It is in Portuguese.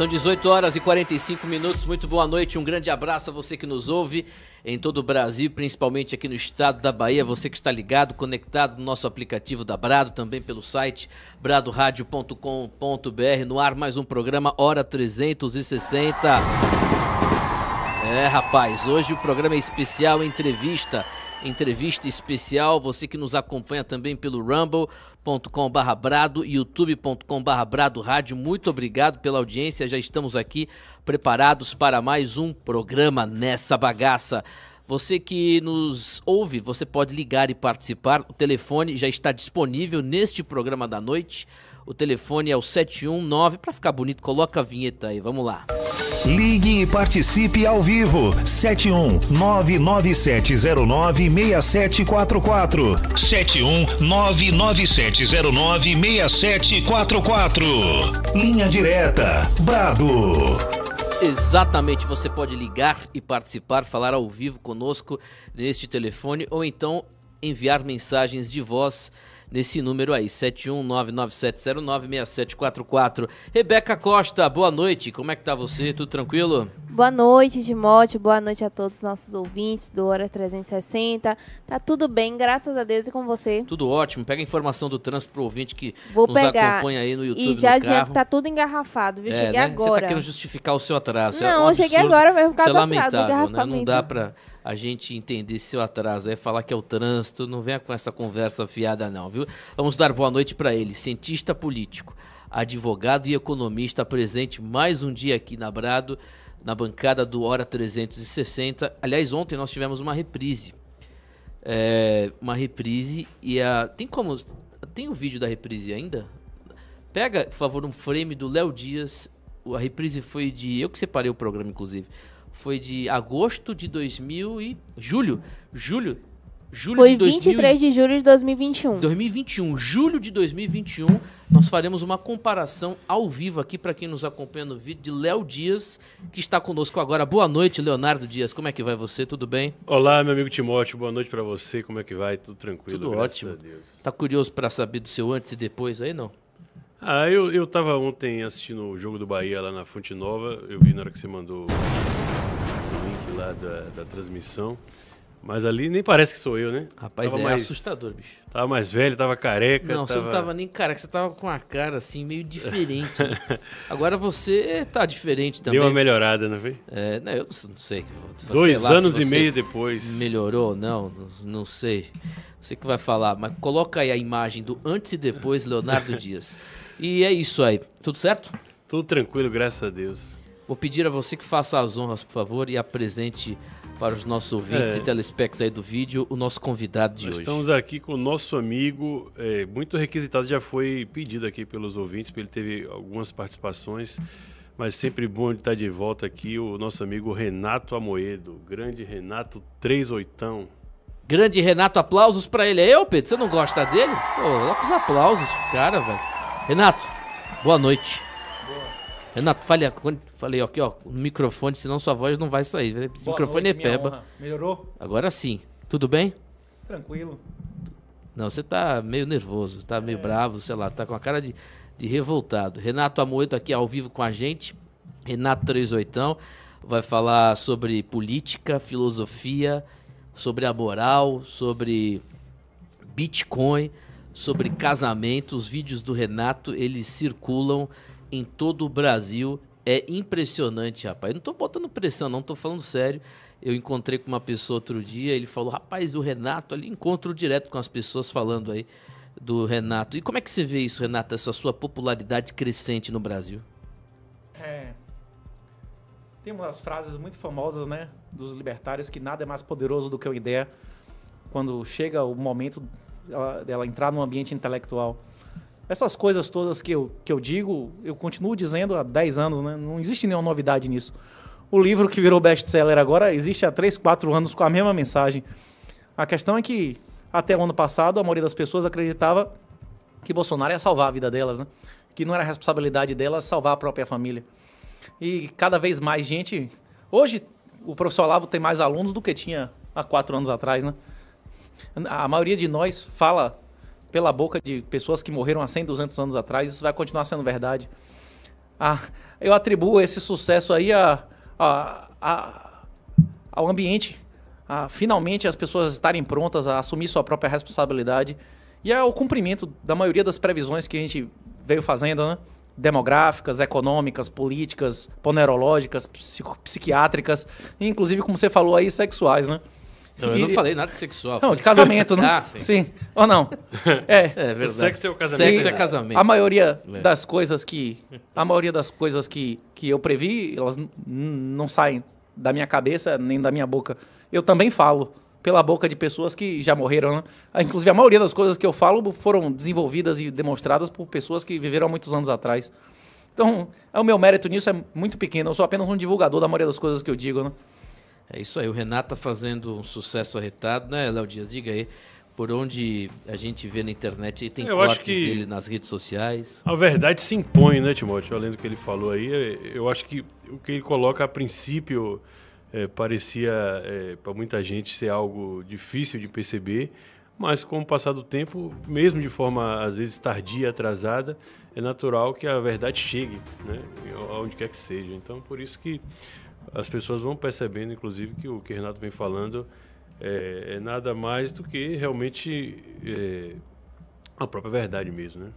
São 18 horas e 45 minutos. Muito boa noite, um grande abraço a você que nos ouve em todo o Brasil, principalmente aqui no estado da Bahia. Você que está ligado, conectado no nosso aplicativo da Brado, também pelo site bradoradio.com.br. No ar, mais um programa Hora 360. É, rapaz, hoje o programa é especial entrevista entrevista especial. Você que nos acompanha também pelo rumble.com.br brado, youtube.com.br brado rádio. Muito obrigado pela audiência. Já estamos aqui preparados para mais um programa nessa bagaça. Você que nos ouve, você pode ligar e participar. O telefone já está disponível neste programa da noite. O telefone é o 719. Para ficar bonito, coloca a vinheta aí. Vamos lá. Música Ligue e participe ao vivo. 71 99709 6744. 71 99709 6744. Linha Direta. Brado. Exatamente, você pode ligar e participar, falar ao vivo conosco neste telefone ou então enviar mensagens de voz nesse número aí, 71997096744. Rebeca Costa, boa noite, como é que tá você? Tudo tranquilo? Boa noite, Timóteo. Boa noite a todos os nossos ouvintes do Hora 360. Tá tudo bem, graças a Deus e com você. Tudo ótimo. Pega a informação do trânsito pro ouvinte que Vou nos pegar. acompanha aí no YouTube. E já adianta, tá tudo engarrafado, viu? É, cheguei né? agora. Você tá querendo justificar o seu atraso. Não, é um cheguei agora mesmo. Isso é lamentável, né? Não dá pra a gente entender esse seu atraso é falar que é o trânsito. Não venha com essa conversa fiada, não, viu? Vamos dar boa noite para ele, cientista político, advogado e economista presente mais um dia aqui na Brado na bancada do Hora 360. Aliás, ontem nós tivemos uma reprise. É, uma reprise e a. Tem como. Tem o um vídeo da reprise ainda? Pega, por favor, um frame do Léo Dias. A reprise foi de. Eu que separei o programa, inclusive. Foi de agosto de 2000 e. Julho. Julho Julho Foi de 23 2000... de julho de 2021. 2021, julho de 2021, nós faremos uma comparação ao vivo aqui para quem nos acompanha no vídeo de Léo Dias, que está conosco agora. Boa noite, Leonardo Dias. Como é que vai você? Tudo bem? Olá, meu amigo Timóteo. Boa noite para você. Como é que vai? Tudo tranquilo? Tudo ótimo. Tá curioso para saber do seu antes e depois aí, não? Ah, eu, eu tava ontem assistindo o jogo do Bahia lá na Fonte Nova. Eu vi na hora que você mandou o link lá da, da transmissão. Mas ali nem parece que sou eu, né? Rapaz, tava é mais, assustador, bicho. Tava mais velho, tava careca. Não, tava... você não tava nem careca, você tava com a cara assim, meio diferente. né? Agora você tá diferente também. Deu uma melhorada, não foi? É, não, eu não sei. Dois lá, anos e meio depois. Melhorou, não, não sei. Você que vai falar, mas coloca aí a imagem do antes e depois, Leonardo Dias. E é isso aí. Tudo certo? Tudo tranquilo, graças a Deus. Vou pedir a você que faça as honras, por favor, e apresente para os nossos ouvintes é. e telespects aí do vídeo o nosso convidado de Nós hoje. Estamos aqui com o nosso amigo, é, muito requisitado, já foi pedido aqui pelos ouvintes, ele teve algumas participações, mas sempre bom estar de volta aqui, o nosso amigo Renato Amoedo, grande Renato 3 oitão. Grande Renato, aplausos para ele. É eu, Pedro? Você não gosta dele? Pô, coloca os aplausos, cara, velho. Renato, boa noite. Renato, fale, Falei, aqui, ó, no microfone, senão sua voz não vai sair. Boa microfone noite, é peba. Melhorou? Agora sim. Tudo bem? Tranquilo. Não, você tá meio nervoso, tá é. meio bravo, sei lá, tá com a cara de, de revoltado. Renato Amoedo aqui ao vivo com a gente. Renato 38 vai falar sobre política, filosofia, sobre a moral, sobre Bitcoin, sobre casamento. Os vídeos do Renato, eles circulam em todo o Brasil é impressionante, rapaz. Eu não tô botando pressão, não, tô falando sério. Eu encontrei com uma pessoa outro dia, ele falou, rapaz, o Renato ali, encontro direto com as pessoas falando aí do Renato. E como é que você vê isso, Renato, essa sua popularidade crescente no Brasil? É. Tem umas frases muito famosas, né, dos libertários, que nada é mais poderoso do que uma ideia. Quando chega o momento dela, dela entrar no ambiente intelectual. Essas coisas todas que eu, que eu digo, eu continuo dizendo há 10 anos, né? Não existe nenhuma novidade nisso. O livro que virou best-seller agora existe há 3, 4 anos com a mesma mensagem. A questão é que até o ano passado a maioria das pessoas acreditava que Bolsonaro ia salvar a vida delas, né? Que não era responsabilidade delas salvar a própria família. E cada vez mais gente. Hoje o professor Olavo tem mais alunos do que tinha há 4 anos atrás, né? A maioria de nós fala pela boca de pessoas que morreram há 100, 200 anos atrás, isso vai continuar sendo verdade. Ah, eu atribuo esse sucesso aí a, a, a, ao ambiente, a finalmente as pessoas estarem prontas a assumir sua própria responsabilidade e ao cumprimento da maioria das previsões que a gente veio fazendo, né? demográficas, econômicas, políticas, ponerológicas, psiquiátricas, inclusive, como você falou aí, sexuais, né? Não, eu não falei nada de sexual. Não, de casamento, né? ah, sim. sim. Ou não? É. é verdade. sexo é o casamento. Sexo é casamento. A maioria é. das coisas que a maioria das coisas que, que eu previ, elas não saem da minha cabeça nem da minha boca. Eu também falo pela boca de pessoas que já morreram, né? Ah, inclusive a maioria das coisas que eu falo foram desenvolvidas e demonstradas por pessoas que viveram há muitos anos atrás. Então, é o meu mérito nisso é muito pequeno. Eu sou apenas um divulgador da maioria das coisas que eu digo, né? É isso aí, o Renato tá fazendo um sucesso arretado, né, Léo Dias? Diga aí, por onde a gente vê na internet, e tem eu cortes que... dele nas redes sociais. A verdade se impõe, né, Timóteo? Além do que ele falou aí, é, eu acho que o que ele coloca a princípio é, parecia é, para muita gente ser algo difícil de perceber, mas com o passar do tempo, mesmo de forma às vezes tardia, atrasada, é natural que a verdade chegue, né? Aonde quer que seja. Então, por isso que as pessoas vão percebendo, inclusive, que o que o Renato vem falando é, é nada mais do que realmente é, a própria verdade mesmo, né?